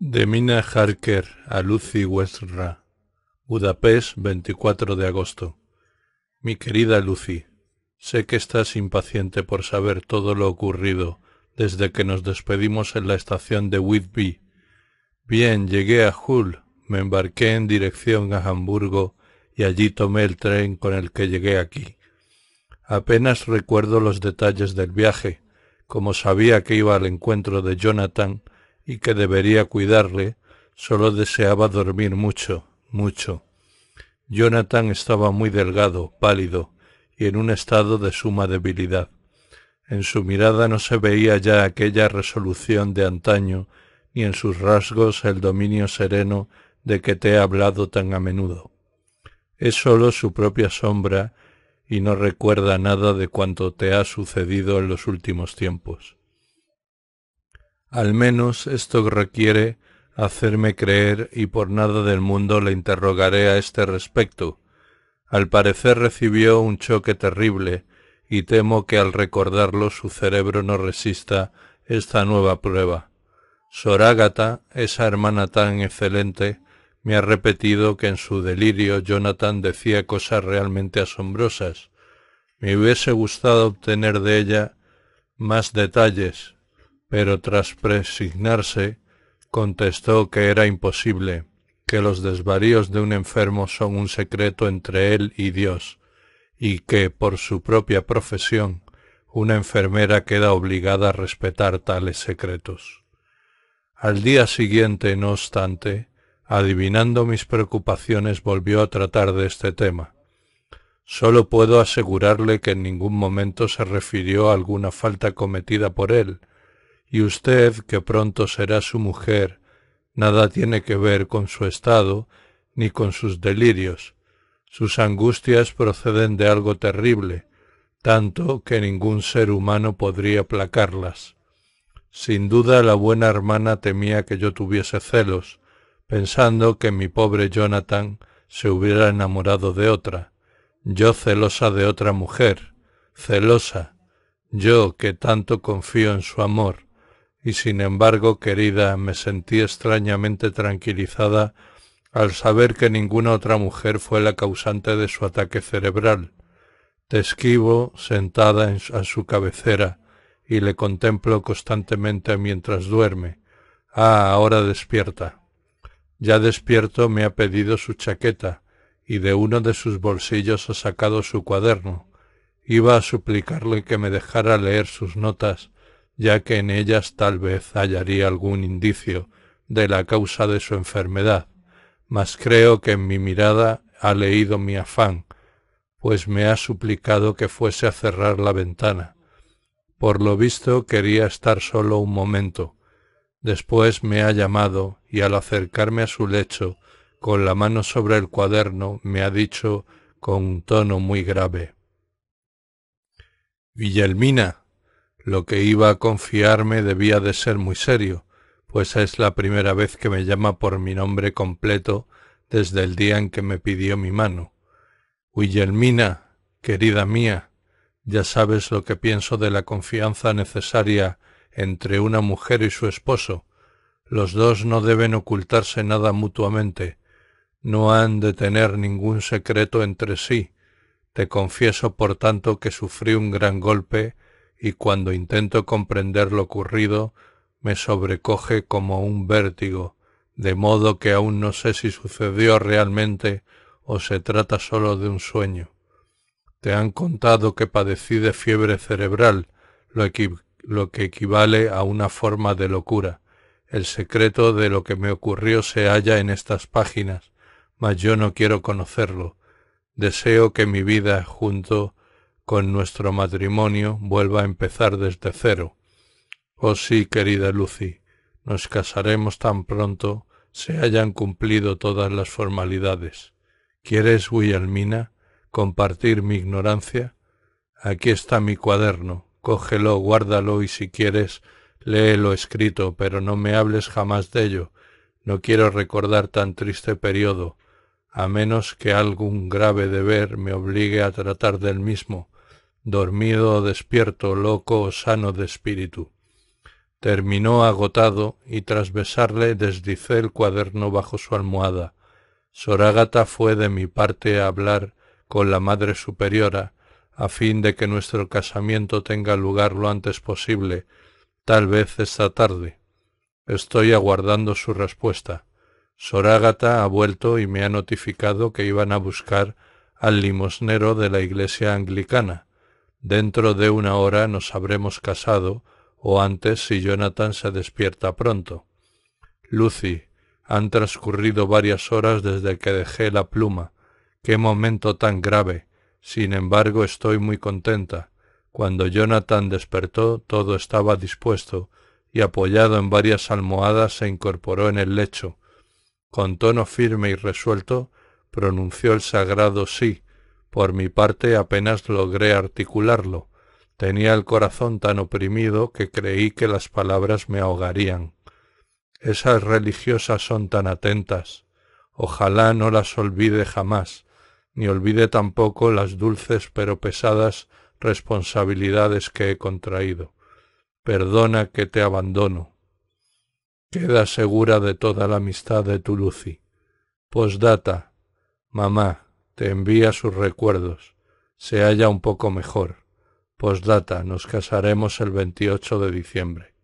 De Mina Harker a Lucy Westra, Budapest, 24 de agosto. Mi querida Lucy, sé que estás impaciente por saber todo lo ocurrido desde que nos despedimos en la estación de Whitby. Bien, llegué a Hull, me embarqué en dirección a Hamburgo y allí tomé el tren con el que llegué aquí. Apenas recuerdo los detalles del viaje, como sabía que iba al encuentro de Jonathan, y que debería cuidarle, solo deseaba dormir mucho, mucho. Jonathan estaba muy delgado, pálido, y en un estado de suma debilidad. En su mirada no se veía ya aquella resolución de antaño, ni en sus rasgos el dominio sereno de que te he hablado tan a menudo. Es sólo su propia sombra y no recuerda nada de cuanto te ha sucedido en los últimos tiempos. Al menos esto requiere hacerme creer y por nada del mundo le interrogaré a este respecto. Al parecer recibió un choque terrible y temo que al recordarlo su cerebro no resista esta nueva prueba. Sorágata, esa hermana tan excelente, me ha repetido que en su delirio Jonathan decía cosas realmente asombrosas. Me hubiese gustado obtener de ella más detalles, pero tras presignarse, contestó que era imposible, que los desvaríos de un enfermo son un secreto entre él y Dios, y que, por su propia profesión, una enfermera queda obligada a respetar tales secretos. Al día siguiente, no obstante, adivinando mis preocupaciones, volvió a tratar de este tema. Solo puedo asegurarle que en ningún momento se refirió a alguna falta cometida por él, y usted, que pronto será su mujer, nada tiene que ver con su estado ni con sus delirios. Sus angustias proceden de algo terrible, tanto que ningún ser humano podría placarlas. Sin duda la buena hermana temía que yo tuviese celos, pensando que mi pobre Jonathan se hubiera enamorado de otra, yo celosa de otra mujer, celosa, yo que tanto confío en su amor, y sin embargo, querida, me sentí extrañamente tranquilizada al saber que ninguna otra mujer fue la causante de su ataque cerebral. Te esquivo sentada en, a su cabecera y le contemplo constantemente mientras duerme. Ah, ahora despierta. Ya despierto me ha pedido su chaqueta y de uno de sus bolsillos ha sacado su cuaderno. Iba a suplicarle que me dejara leer sus notas, ya que en ellas tal vez hallaría algún indicio de la causa de su enfermedad, mas creo que en mi mirada ha leído mi afán, pues me ha suplicado que fuese a cerrar la ventana. Por lo visto quería estar solo un momento. Después me ha llamado y al acercarme a su lecho, con la mano sobre el cuaderno, me ha dicho con un tono muy grave. ¡Villelmina! Lo que iba a confiarme debía de ser muy serio, pues es la primera vez que me llama por mi nombre completo desde el día en que me pidió mi mano. Guillermina, querida mía, ya sabes lo que pienso de la confianza necesaria entre una mujer y su esposo. Los dos no deben ocultarse nada mutuamente, no han de tener ningún secreto entre sí. Te confieso, por tanto, que sufrí un gran golpe y cuando intento comprender lo ocurrido, me sobrecoge como un vértigo, de modo que aún no sé si sucedió realmente o se trata solo de un sueño. Te han contado que padecí de fiebre cerebral, lo que equivale a una forma de locura. El secreto de lo que me ocurrió se halla en estas páginas, mas yo no quiero conocerlo. Deseo que mi vida, junto con nuestro matrimonio vuelva a empezar desde cero. Oh sí, querida Lucy, nos casaremos tan pronto se hayan cumplido todas las formalidades. ¿Quieres, wilhelmina compartir mi ignorancia? Aquí está mi cuaderno, cógelo, guárdalo y si quieres, léelo escrito, pero no me hables jamás de ello. No quiero recordar tan triste periodo, a menos que algún grave deber me obligue a tratar del mismo, dormido despierto, loco o sano de espíritu. Terminó agotado y tras besarle deslicé el cuaderno bajo su almohada. Sorágata fue de mi parte a hablar con la Madre Superiora, a fin de que nuestro casamiento tenga lugar lo antes posible, tal vez esta tarde. Estoy aguardando su respuesta. Sorágata ha vuelto y me ha notificado que iban a buscar al limosnero de la iglesia anglicana, Dentro de una hora nos habremos casado, o antes si Jonathan se despierta pronto. Lucy, han transcurrido varias horas desde que dejé la pluma. Qué momento tan grave. Sin embargo, estoy muy contenta. Cuando Jonathan despertó, todo estaba dispuesto, y apoyado en varias almohadas se incorporó en el lecho. Con tono firme y resuelto, pronunció el sagrado sí, por mi parte apenas logré articularlo. Tenía el corazón tan oprimido que creí que las palabras me ahogarían. Esas religiosas son tan atentas. Ojalá no las olvide jamás, ni olvide tampoco las dulces pero pesadas responsabilidades que he contraído. Perdona que te abandono. Queda segura de toda la amistad de tu Lucy. Posdata. Mamá, te envía sus recuerdos. Se halla un poco mejor. Postdata, nos casaremos el 28 de diciembre.